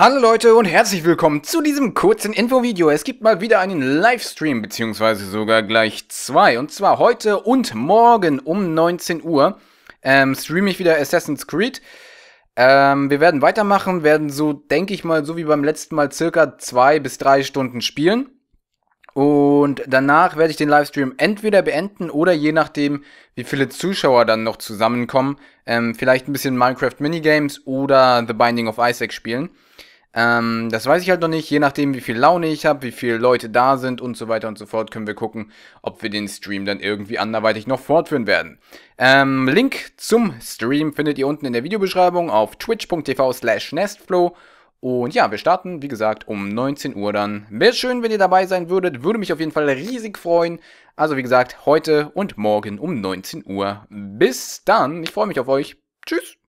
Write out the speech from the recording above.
Hallo Leute und herzlich willkommen zu diesem kurzen Infovideo. Es gibt mal wieder einen Livestream, beziehungsweise sogar gleich zwei. Und zwar heute und morgen um 19 Uhr ähm, streame ich wieder Assassin's Creed. Ähm, wir werden weitermachen, werden so, denke ich mal, so wie beim letzten Mal circa zwei bis drei Stunden spielen. Und danach werde ich den Livestream entweder beenden oder je nachdem, wie viele Zuschauer dann noch zusammenkommen, ähm, vielleicht ein bisschen Minecraft Minigames oder The Binding of Isaac spielen. Ähm, das weiß ich halt noch nicht. Je nachdem, wie viel Laune ich habe, wie viele Leute da sind und so weiter und so fort, können wir gucken, ob wir den Stream dann irgendwie anderweitig noch fortführen werden. Ähm, Link zum Stream findet ihr unten in der Videobeschreibung auf twitch.tv slash nestflow. Und ja, wir starten, wie gesagt, um 19 Uhr dann. Wäre schön, wenn ihr dabei sein würdet. Würde mich auf jeden Fall riesig freuen. Also wie gesagt, heute und morgen um 19 Uhr. Bis dann. Ich freue mich auf euch. Tschüss.